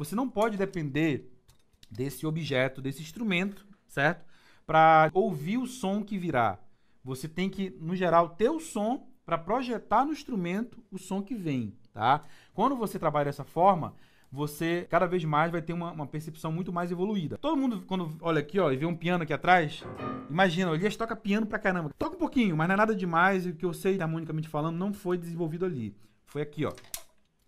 Você não pode depender desse objeto, desse instrumento, certo? Para ouvir o som que virá. Você tem que, no geral, ter o som para projetar no instrumento o som que vem, tá? Quando você trabalha dessa forma, você cada vez mais vai ter uma, uma, percepção muito mais evoluída. Todo mundo, quando olha aqui, ó, e vê um piano aqui atrás, imagina, o Elias toca piano pra caramba. Toca um pouquinho, mas não é nada demais, e o que eu sei harmonicamente falando não foi desenvolvido ali. Foi aqui, ó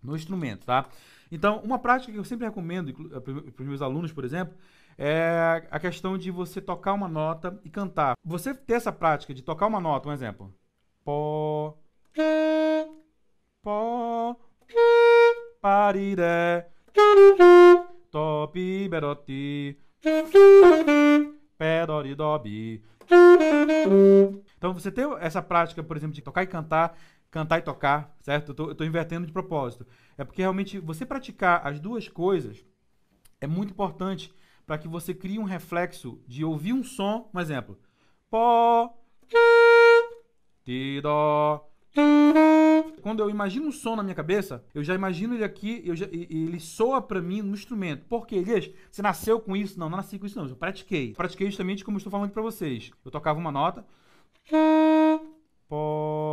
no instrumento, tá? Então, uma prática que eu sempre recomendo eh, para os meus alunos, por exemplo, é a questão de você tocar uma nota e cantar. Você ter essa prática de tocar uma nota, um exemplo. Pó, pó, pariré, topi, beroti, peroridobi. Então, você ter essa prática, por exemplo, de tocar e cantar cantar e tocar, certo? Eu tô, eu tô invertendo de propósito. É porque realmente você praticar as duas coisas é muito importante para que você crie um reflexo de ouvir um som, um exemplo. Pó, ti, dó. Quando eu imagino um som na minha cabeça, eu já imagino ele aqui, e ele soa para mim no instrumento. Por quê? Elias, você nasceu com isso? Não, não nasci com isso não, eu pratiquei. Pratiquei justamente como eu estou falando para vocês. Eu tocava uma nota. Pó,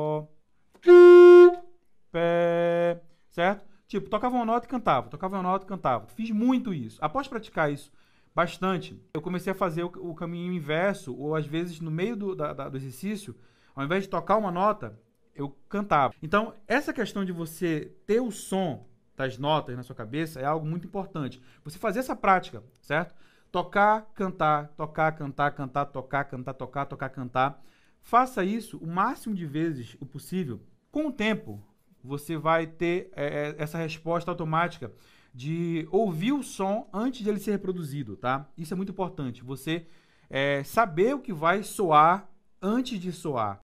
certo? Tipo, tocava uma nota e cantava, tocava uma nota e cantava. Fiz muito isso. Após praticar isso bastante, eu comecei a fazer o, o caminho inverso, ou às vezes no meio do, da, da, do exercício, ao invés de tocar uma nota, eu cantava. Então, essa questão de você ter o som das notas na sua cabeça é algo muito importante. Você fazer essa prática, certo? Tocar, cantar, tocar, cantar, cantar, tocar, cantar, tocar, tocar, cantar. Faça isso o máximo de vezes o possível. Com o tempo, você vai ter é, é, essa resposta automática de ouvir o som antes dele ser reproduzido, tá? Isso é muito importante. Você é, saber o que vai soar antes de soar.